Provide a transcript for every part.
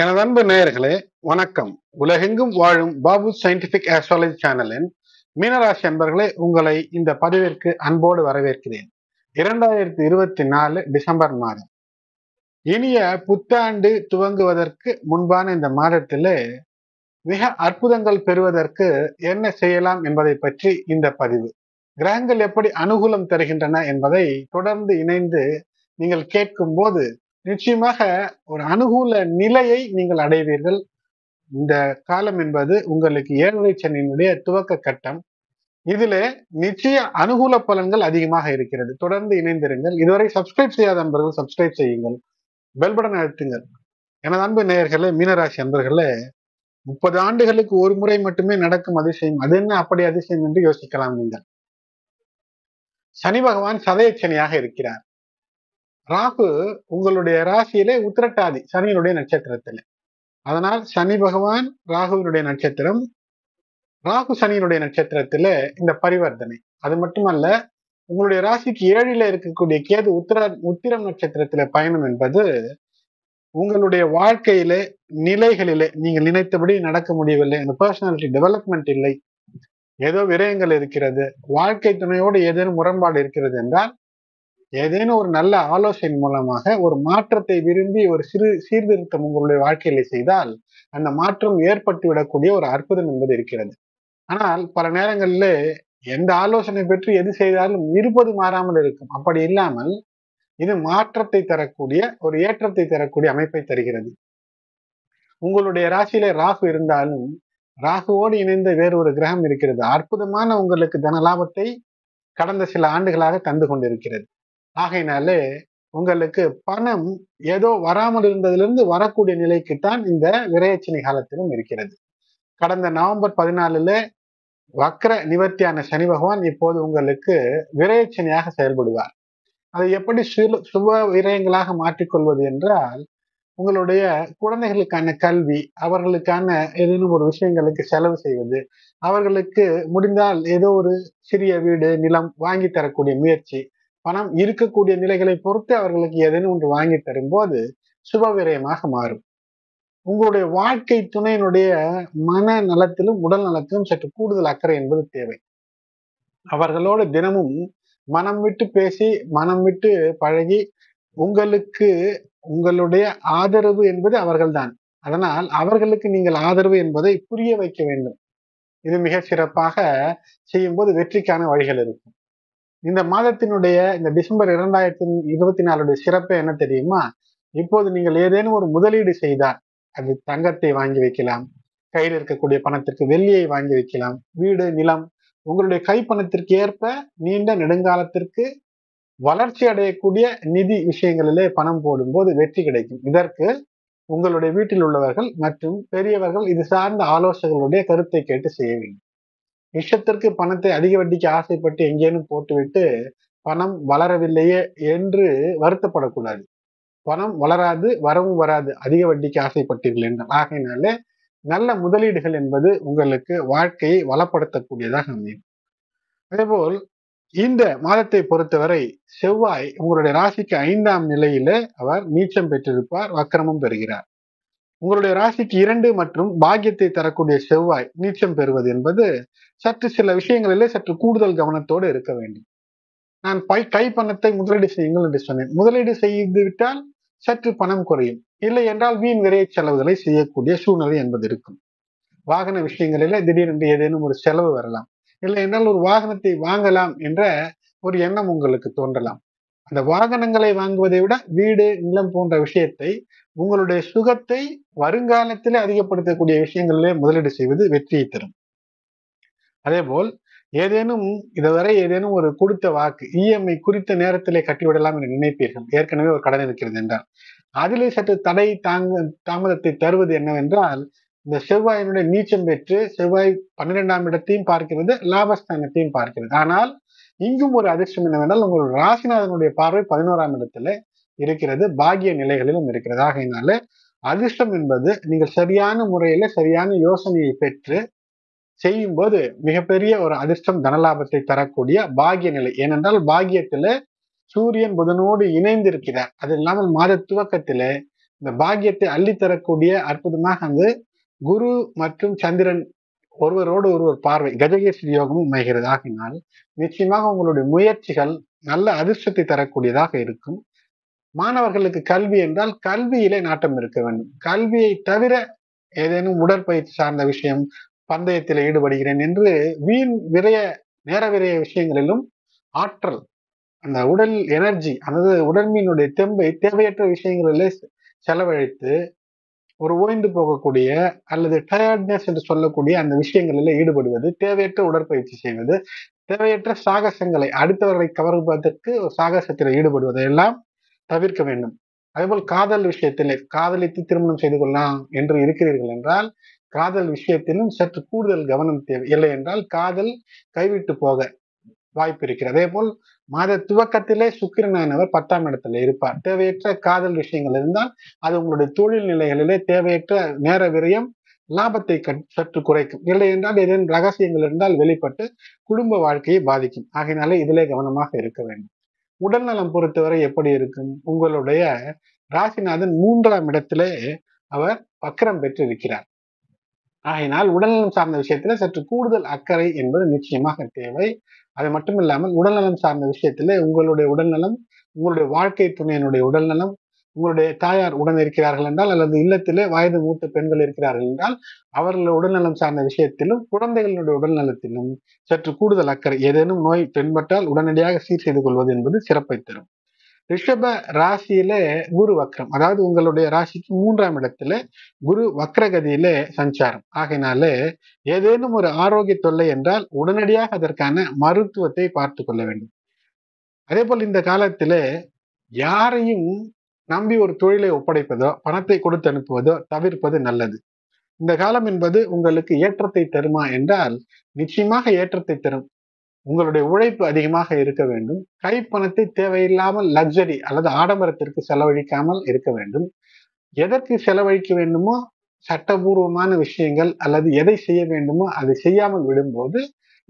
எனது அன்பு நேயர்களே வணக்கம் உலகெங்கும் வாழும் பாபு சயின்டிபிக் ஆஸ்ட்ராலஜி சேனலின் மீனராசி அன்பர்களே உங்களை இந்த பதிவிற்கு அன்போடு வரவேற்கிறேன் இரண்டாயிரத்தி இருபத்தி நாலு டிசம்பர் மாதம் இனிய புத்தாண்டு துவங்குவதற்கு முன்பான இந்த மாதத்திலே மிக அற்புதங்கள் பெறுவதற்கு என்ன செய்யலாம் என்பதை பற்றி இந்த பதிவு கிரகங்கள் எப்படி அனுகூலம் தருகின்றன என்பதை தொடர்ந்து இணைந்து நீங்கள் கேட்கும் போது நிச்சயமாக ஒரு அனுகூல நிலையை நீங்கள் அடைவீர்கள் இந்த காலம் என்பது உங்களுக்கு ஏழரை சனியினுடைய துவக்க கட்டம் இதுல நிச்சய அனுகூல பலன்கள் அதிகமாக இருக்கிறது தொடர்ந்து இணைந்திருங்கள் இதுவரை சப்ஸ்கிரைப் செய்யாத நண்பர்கள் சப்ஸ்கிரைப் செய்யுங்கள் பெல் பட்டன் அழுத்துங்கள் எனது அன்பு நேயர்களே மீனராசி அன்பர்களே முப்பது ஆண்டுகளுக்கு ஒரு முறை மட்டுமே நடக்கும் அதிசயம் அது என்ன அப்படி அதிசயம் என்று யோசிக்கலாம் நீங்கள் சனி பகவான் சதயச்சனியாக இருக்கிறார் ராகு உங்களுடைய ராசியிலே உத்திரட்டாதி சனியினுடைய நட்சத்திரத்தில் அதனால் சனி பகவான் ராகுவினுடைய நட்சத்திரம் ராகு சனியினுடைய நட்சத்திரத்தில் இந்த பரிவர்த்தனை அது மட்டுமல்ல உங்களுடைய ராசிக்கு ஏழில இருக்கக்கூடிய கேது உத்திர உத்திரம் நட்சத்திரத்தில் பயணம் என்பது உங்களுடைய வாழ்க்கையிலே நிலைகளிலே நீங்கள் நினைத்தபடி நடக்க முடியவில்லை அந்த பர்சனாலிட்டி டெவலப்மெண்ட் இல்லை ஏதோ விரயங்கள் இருக்கிறது வாழ்க்கை துணையோடு ஏதேனும் முரண்பாடு இருக்கிறது என்றால் ஏதேனும் ஒரு நல்ல ஆலோசனை மூலமாக ஒரு மாற்றத்தை விரும்பி ஒரு சிறு சீர்திருத்தம் உங்களுடைய வாழ்க்கையில செய்தால் அந்த மாற்றம் ஏற்பட்டுவிடக்கூடிய ஒரு அற்புதம் என்பது இருக்கிறது ஆனால் பல நேரங்களில் எந்த ஆலோசனை பெற்று எது செய்தாலும் இருப்பது மாறாமல் இருக்கும் அப்படி இல்லாமல் இது மாற்றத்தை தரக்கூடிய ஒரு ஏற்றத்தை தரக்கூடிய அமைப்பை தருகிறது உங்களுடைய ராசியில ராகு இருந்தாலும் ராகுவோடு இணைந்த வேறு ஒரு கிரகம் இருக்கிறது அற்புதமான உங்களுக்கு தன லாபத்தை கடந்த சில ஆண்டுகளாக தந்து கொண்டிருக்கிறது ஆகையினாலே உங்களுக்கு பணம் ஏதோ வராமல் இருந்ததிலிருந்து வரக்கூடிய நிலைக்கு தான் இந்த விரையச்சினை காலத்திலும் இருக்கிறது கடந்த நவம்பர் பதினாலுல வக்ர நிவர்த்தியான சனி பகவான் இப்போது உங்களுக்கு விரையச்சனையாக செயல்படுவார் அதை எப்படி சுப விரயங்களாக மாற்றிக்கொள்வது என்றால் உங்களுடைய குழந்தைகளுக்கான கல்வி அவர்களுக்கான ஏதேனும் ஒரு விஷயங்களுக்கு செலவு செய்வது அவர்களுக்கு முடிந்தால் ஏதோ ஒரு சிறிய வீடு நிலம் வாங்கி தரக்கூடிய முயற்சி பணம் இருக்கக்கூடிய நிலைகளை பொறுத்து அவர்களுக்கு ஏதேனும் ஒன்று வாங்கி தரும்போது சுபவிரயமாக மாறும் உங்களுடைய வாழ்க்கை துணையினுடைய மன நலத்திலும் உடல் நலத்திலும் சற்று கூடுதல் அக்கறை என்பது தேவை அவர்களோட தினமும் மனம் விட்டு பேசி மனம் விட்டு பழகி உங்களுக்கு உங்களுடைய ஆதரவு என்பது அவர்கள்தான் அதனால் அவர்களுக்கு நீங்கள் ஆதரவு என்பதை புரிய வைக்க வேண்டும் இது மிக சிறப்பாக செய்யும்போது வெற்றிக்கான வழிகள் இருக்கும் இந்த மாதத்தினுடைய இந்த டிசம்பர் இரண்டாயிரத்தி இருபத்தி நாலுடைய சிறப்பு என்ன தெரியுமா இப்போது நீங்கள் ஏதேனும் ஒரு முதலீடு செய்தால் அது தங்கத்தை வாங்கி வைக்கலாம் கையில் இருக்கக்கூடிய பணத்திற்கு வெள்ளியை வாங்கி வைக்கலாம் வீடு நிலம் உங்களுடைய கைப்பணத்திற்கு ஏற்ப நீண்ட நெடுங்காலத்திற்கு வளர்ச்சி அடையக்கூடிய நிதி விஷயங்களிலே பணம் போடும்போது வெற்றி கிடைக்கும் இதற்கு உங்களுடைய வீட்டில் உள்ளவர்கள் மற்றும் பெரியவர்கள் இது சார்ந்த ஆலோசகர்களுடைய கருத்தை கேட்டு செய்ய வேண்டும் இஷ்டத்திற்கு பணத்தை அதிக வட்டிக்கு ஆசைப்பட்டு எங்கேனும் போட்டுவிட்டு பணம் வளரவில்லையே என்று வருத்தப்படக்கூடாது பணம் வளராது வரவும் வராது அதிக வட்டிக்கு ஆசைப்பட்டீர்கள் என்றால் ஆகையினாலே நல்ல முதலீடுகள் என்பது உங்களுக்கு வாழ்க்கையை வளப்படுத்தக்கூடியதாக அமையும் அதேபோல் இந்த மாதத்தை பொறுத்தவரை செவ்வாய் உங்களுடைய ராசிக்கு ஐந்தாம் நிலையில அவர் நீச்சம் பெற்றிருப்பார் வக்கிரமும் பெறுகிறார் உங்களுடைய ராசிக்கு இரண்டு மற்றும் பாக்கியத்தை தரக்கூடிய செவ்வாய் நீச்சம் பெறுவது என்பது சற்று சில விஷயங்களிலே சற்று கூடுதல் கவனத்தோடு இருக்க வேண்டும் நான் பை கை பணத்தை முதலீடு செய்யுங்கள் என்று சொன்னேன் முதலீடு செய்து விட்டால் சற்று பணம் குறையும் இல்லை என்றால் வீண் விரைய செலவுகளை செய்யக்கூடிய சூழ்நிலை என்பது இருக்கும் வாகன விஷயங்களில திடீரென்று ஏதேனும் ஒரு செலவு வரலாம் இல்லை என்றால் ஒரு வாகனத்தை வாங்கலாம் என்ற ஒரு எண்ணம் உங்களுக்கு தோன்றலாம் அந்த வாகனங்களை வாங்குவதை விட வீடு நிலம் போன்ற விஷயத்தை உங்களுடைய சுகத்தை வருங்காலத்திலே அதிகப்படுத்தக்கூடிய விஷயங்களிலே முதலீடு செய்வது வெற்றியை தரும் அதே போல் ஏதேனும் இதுவரை ஏதேனும் ஒரு கொடுத்த வாக்கு இஎம்ஐ குறித்த நேரத்திலே கட்டிவிடலாம் என்று நினைப்பீர்கள் ஏற்கனவே ஒரு கடன் இருக்கிறது என்றால் அதிலே சற்று தடை தாங்க தாமதத்தை தருவது என்னவென்றால் இந்த செவ்வாயினுடைய நீச்சம் பெற்று செவ்வாய் பன்னிரெண்டாம் இடத்தையும் பார்க்கிறது லாபஸ்தானத்தையும் பார்க்கிறது ஆனால் இங்கும் ஒரு அதிர்ஷ்டம் என்னவென்றால் உங்கள் ராசிநாதனுடைய பார்வை பதினோராம் இடத்துல இருக்கிறது பாகிய நிலைகளிலும் இருக்கிறது ஆகையினால அதிர்ஷ்டம் என்பது நீங்கள் சரியான முறையில சரியான யோசனையை பெற்று செய்யும் போது மிகப்பெரிய ஒரு அதிர்ஷ்டம் தனலாபத்தை தரக்கூடிய பாகிய நிலை ஏனென்றால் பாகியத்துல சூரியன் புதனோடு இணைந்திருக்கிறார் அது இல்லாமல் மாத துவக்கத்தில இந்த பாகியத்தை அள்ளித்தரக்கூடிய தரக்கூடிய அற்புதமாக வந்து குரு மற்றும் சந்திரன் ஒருவரோடு ஒருவர் பார்வை கஜகேஸ்வரி யோகமும் அமைகிறது ஆகினால் நிச்சயமாக உங்களுடைய முயற்சிகள் நல்ல அதிர்ஷ்டத்தை தரக்கூடியதாக இருக்கும் மாணவர்களுக்கு கல்வி என்றால் கல்வியிலே நாட்டம் இருக்க வேண்டும் கல்வியை தவிர ஏதேனும் உடற்பயிற்சி சார்ந்த விஷயம் பந்தயத்தில் ஈடுபடுகிறேன் என்று வீண் விரைய நேர விரைய விஷயங்களிலும் ஆற்றல் அந்த உடல் எனர்ஜி அதாவது உடல் மீனுடைய தெம்பை தேவையற்ற விஷயங்களிலே செலவழித்து ஒரு ஓய்ந்து போகக்கூடிய அல்லது டயர்ட்னஸ் என்று சொல்லக்கூடிய அந்த விஷயங்களில் ஈடுபடுவது தேவையற்ற உடற்பயிற்சி செய்வது தேவையற்ற சாகசங்களை அடுத்தவர்களை கவர்வதற்கு சாகசத்தில் ஈடுபடுவதை எல்லாம் தவிர்க்க வேண்டும் அதேபோல் காதல் விஷயத்திலே காதலித்து திருமணம் செய்து கொள்ளலாம் என்று இருக்கிறீர்கள் என்றால் காதல் விஷயத்திலும் சற்று கூடுதல் கவனம் தேவை இல்லை என்றால் காதல் கைவிட்டு போக வாய்ப்பு இருக்கிறது அதே போல் மாத துவக்கத்திலே சுக்கிரநாயனவர் பத்தாம் இடத்துல இருப்பார் தேவையற்ற காதல் விஷயங்கள் இருந்தால் அது உங்களுடைய தொழில் நிலைகளிலே தேவையற்ற நேர விரயம் லாபத்தை சற்று குறைக்கும் இல்லை என்றால் ஏதேனும் ரகசியங்கள் இருந்தால் வெளிப்பட்டு குடும்ப வாழ்க்கையை பாதிக்கும் ஆகையினாலே இதிலே கவனமாக இருக்க வேண்டும் உடல்நலம் பொறுத்தவரை எப்படி இருக்கும் உங்களுடைய ராசிநாதன் மூன்றாம் இடத்திலே அவர் வக்கரம் பெற்றிருக்கிறார் ஆகையினால் உடல்நலம் சார்ந்த விஷயத்துல சற்று கூடுதல் அக்கறை என்பது நிச்சயமாக தேவை அது மட்டும் இல்லாமல் உடல்நலம் சார்ந்த விஷயத்துல உங்களுடைய உடல்நலம் உங்களுடைய வாழ்க்கை துணையினுடைய உடல்நலம் உங்களுடைய தாயார் உடன் இருக்கிறார்கள் என்றால் அல்லது இல்லத்திலே வயது மூத்த பெண்கள் இருக்கிறார்கள் என்றால் அவர்கள் உடல்நலம் சார்ந்த விஷயத்திலும் குழந்தைகளுடைய உடல்நலத்திலும் சற்று கூடுதல் அக்கறை ஏதேனும் நோய் தென்பட்டால் உடனடியாக சீர் செய்து கொள்வது என்பது சிறப்பை தரும் ரிஷப ராசியில குரு வக்ரம் அதாவது உங்களுடைய ராசிக்கு மூன்றாம் இடத்துல குரு வக்ரகதியில சஞ்சாரம் ஆகையினால ஏதேனும் ஒரு ஆரோக்கிய தொல்லை என்றால் உடனடியாக அதற்கான மருத்துவத்தை பார்த்து கொள்ள வேண்டும் அதே போல் இந்த காலத்துல யாரையும் நம்பி ஒரு தொழிலை ஒப்படைப்பதோ பணத்தை கொடுத்து அனுப்புவதோ தவிர்ப்பது நல்லது இந்த காலம் என்பது உங்களுக்கு ஏற்றத்தை தருமா என்றால் நிச்சயமாக ஏற்றத்தை தரும் உங்களுடைய உழைப்பு அதிகமாக இருக்க வேண்டும் கைப்பணத்தை தேவையில்லாமல் லக்ஸரி அல்லது ஆடம்பரத்திற்கு செலவழிக்காமல் இருக்க வேண்டும் எதற்கு செலவழிக்க வேண்டுமோ சட்டபூர்வமான விஷயங்கள் அல்லது எதை செய்ய வேண்டுமோ அதை செய்யாமல் விடும்போது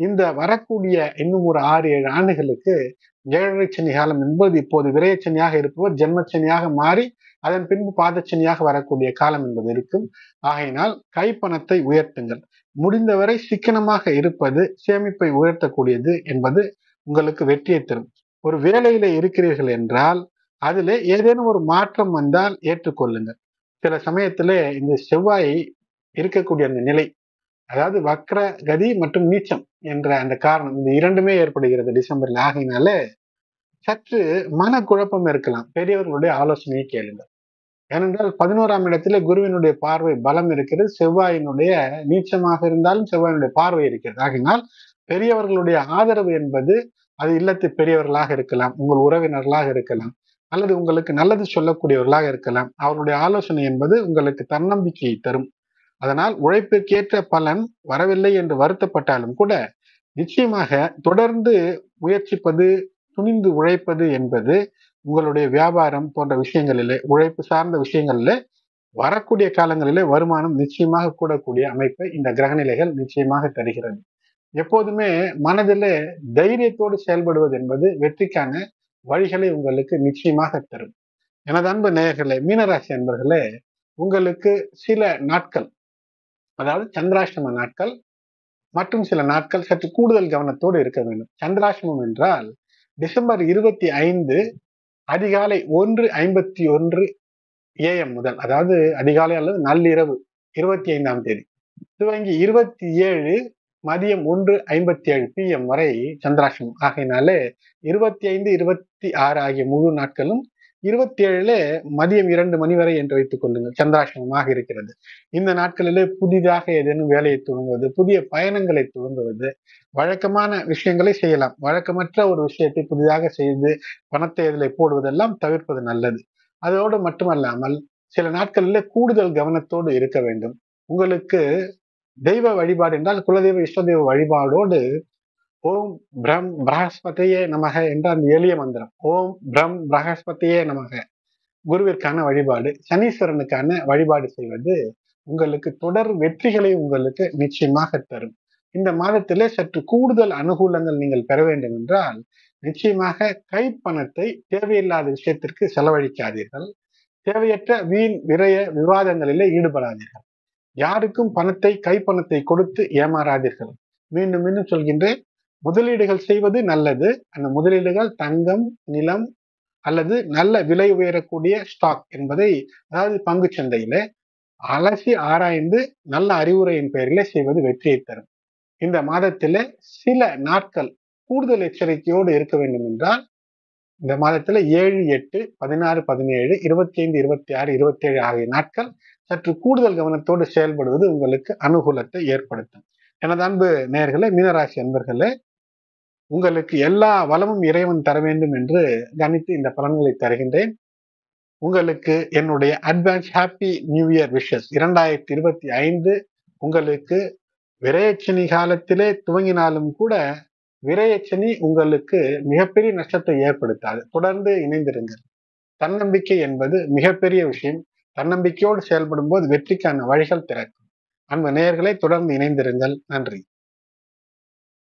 இந்த வரக்கூடிய இன்னும் ஒரு ஆறு ஏழு ஆண்டுகளுக்கு ஏழரை சனி காலம் என்பது இப்போது விரையச்சனியாக இருப்பவர் ஜென்மச்சனியாக மாறி அதன் பின்பு பாதச்சனியாக வரக்கூடிய காலம் என்பது இருக்கும் ஆகையினால் கைப்பணத்தை உயர்த்துங்கள் முடிந்தவரை சிக்கனமாக இருப்பது சேமிப்பை உயர்த்தக்கூடியது என்பது உங்களுக்கு வெற்றியை தரும் ஒரு வேலையில இருக்கிறீர்கள் என்றால் அதில் ஏதேனும் ஒரு மாற்றம் வந்தால் ஏற்றுக்கொள்ளுங்கள் சில சமயத்துல இந்த செவ்வாய் இருக்கக்கூடிய அந்த நிலை அதாவது வக்ர கதி மற்றும் நீச்சம் என்ற அந்த காரணம் இந்த இரண்டுமே ஏற்படுகிறது டிசம்பர்ல ஆகையினால சற்று மனக்குழப்பம் இருக்கலாம் பெரியவர்களுடைய ஆலோசனையை கேளுங்கள் ஏனென்றால் பதினோராம் இடத்துல குருவினுடைய பார்வை பலம் இருக்கிறது செவ்வாயினுடைய நீச்சமாக இருந்தாலும் செவ்வாயினுடைய பார்வை இருக்கிறது ஆகினால் பெரியவர்களுடைய ஆதரவு என்பது அது இல்லத்து பெரியவர்களாக இருக்கலாம் உங்கள் உறவினர்களாக இருக்கலாம் அல்லது உங்களுக்கு நல்லது சொல்லக்கூடியவர்களாக இருக்கலாம் அவருடைய ஆலோசனை என்பது உங்களுக்கு தன்னம்பிக்கையை தரும் அதனால் உழைப்பிற்கேற்ற பலன் வரவில்லை என்று வருத்தப்பட்டாலும் கூட நிச்சயமாக தொடர்ந்து முயற்சிப்பது துணிந்து உழைப்பது என்பது உங்களுடைய வியாபாரம் போன்ற விஷயங்களிலே உழைப்பு சார்ந்த விஷயங்களிலே வரக்கூடிய காலங்களிலே வருமானம் நிச்சயமாக கூடக்கூடிய அமைப்பை இந்த கிரகநிலைகள் நிச்சயமாக தருகிறது எப்போதுமே மனதிலே தைரியத்தோடு செயல்படுவது என்பது வெற்றிக்கான வழிகளை உங்களுக்கு நிச்சயமாக தரும் எனது அன்பு நேயர்களே மீனராசி அன்பர்களே உங்களுக்கு சில நாட்கள் அதாவது சந்திராஷ்டம நாட்கள் மற்றும் சில நாட்கள் சற்று கூடுதல் கவனத்தோடு இருக்க வேண்டும் சந்திராஷ்டமம் என்றால் டிசம்பர் இருபத்தி ஐந்து அதிகாலை ஒன்று ஐம்பத்தி ஒன்று ஏஎம் முதல் அதாவது அதிகாலை அல்லது நள்ளிரவு இருபத்தி ஐந்தாம் தேதி துவங்கி இருபத்தி ஏழு மதியம் ஒன்று ஐம்பத்தி ஏழு பிஎம் வரை சந்திராஷ்டமம் ஆகையினாலே இருபத்தி ஐந்து இருபத்தி ஆறு ஆகிய முழு நாட்களும் இருபத்தி ஏழுல மதியம் இரண்டு மணி வரை என்று வைத்துக் கொள்ளுங்கள் சந்திராசிரமமாக இருக்கிறது இந்த நாட்களிலே புதிதாக ஏதேனும் வேலையை துவங்குவது புதிய பயணங்களை துவங்குவது வழக்கமான விஷயங்களை செய்யலாம் வழக்கமற்ற ஒரு விஷயத்தை புதிதாக செய்து பணத்தை இதில் போடுவதெல்லாம் தவிர்ப்பது நல்லது அதோடு மட்டுமல்லாமல் சில நாட்களில் கூடுதல் கவனத்தோடு இருக்க வேண்டும் உங்களுக்கு தெய்வ வழிபாடு என்றால் குலதெய்வ இஷ்ட தெய்வ வழிபாடோடு ஓம் பிரம் பிரகஸ்பதியே நமக என்ற அந்த எளிய மந்திரம் ஓம் பிரம் பிரகஸ்பதியே நமக குருவிற்கான வழிபாடு சனீஸ்வரனுக்கான வழிபாடு செய்வது உங்களுக்கு தொடர் வெற்றிகளை உங்களுக்கு நிச்சயமாக தரும் இந்த மாதத்திலே சற்று கூடுதல் அனுகூலங்கள் நீங்கள் பெற வேண்டும் என்றால் நிச்சயமாக கைப்பணத்தை தேவையில்லாத விஷயத்திற்கு செலவழிக்காதீர்கள் தேவையற்ற வீண் விரைய விவாதங்களிலே ஈடுபடாதீர்கள் யாருக்கும் பணத்தை கைப்பணத்தை கொடுத்து ஏமாறாதீர்கள் மீண்டும் மீண்டும் சொல்கின்றேன் முதலீடுகள் செய்வது நல்லது அந்த முதலீடுகள் தங்கம் நிலம் அல்லது நல்ல விலை உயரக்கூடிய ஸ்டாக் என்பதை அதாவது பங்கு சந்தையில அலசி ஆராய்ந்து நல்ல அறிவுரையின் பெயரிலே செய்வது வெற்றியை தரும் இந்த மாதத்தில சில நாட்கள் கூடுதல் எச்சரிக்கையோடு இருக்க வேண்டும் என்றால் இந்த மாதத்துல ஏழு எட்டு பதினாறு பதினேழு இருபத்தி ஐந்து இருபத்தி ஆறு இருபத்தி ஏழு ஆகிய நாட்கள் சற்று கூடுதல் கவனத்தோடு செயல்படுவது உங்களுக்கு அனுகூலத்தை ஏற்படுத்தும் எனது அன்பு நேர்களே மீனராசி அன்பர்களே உங்களுக்கு எல்லா வளமும் இறைவன் தர வேண்டும் என்று கணித்து இந்த பலன்களை தருகின்றேன் உங்களுக்கு என்னுடைய advance happy new year wishes இரண்டாயிரத்தி இருபத்தி ஐந்து உங்களுக்கு விரையச்சனி காலத்திலே துவங்கினாலும் கூட விரையச்சனி உங்களுக்கு மிகப்பெரிய நஷ்டத்தை ஏற்படுத்தாது தொடர்ந்து இணைந்திருங்கள் தன்னம்பிக்கை என்பது மிகப்பெரிய விஷயம் தன்னம்பிக்கையோடு செயல்படும் போது வெற்றிக்கான வழிகள் திறக்கும் அன்பு நேயர்களை தொடர்ந்து இணைந்திருங்கள் நன்றி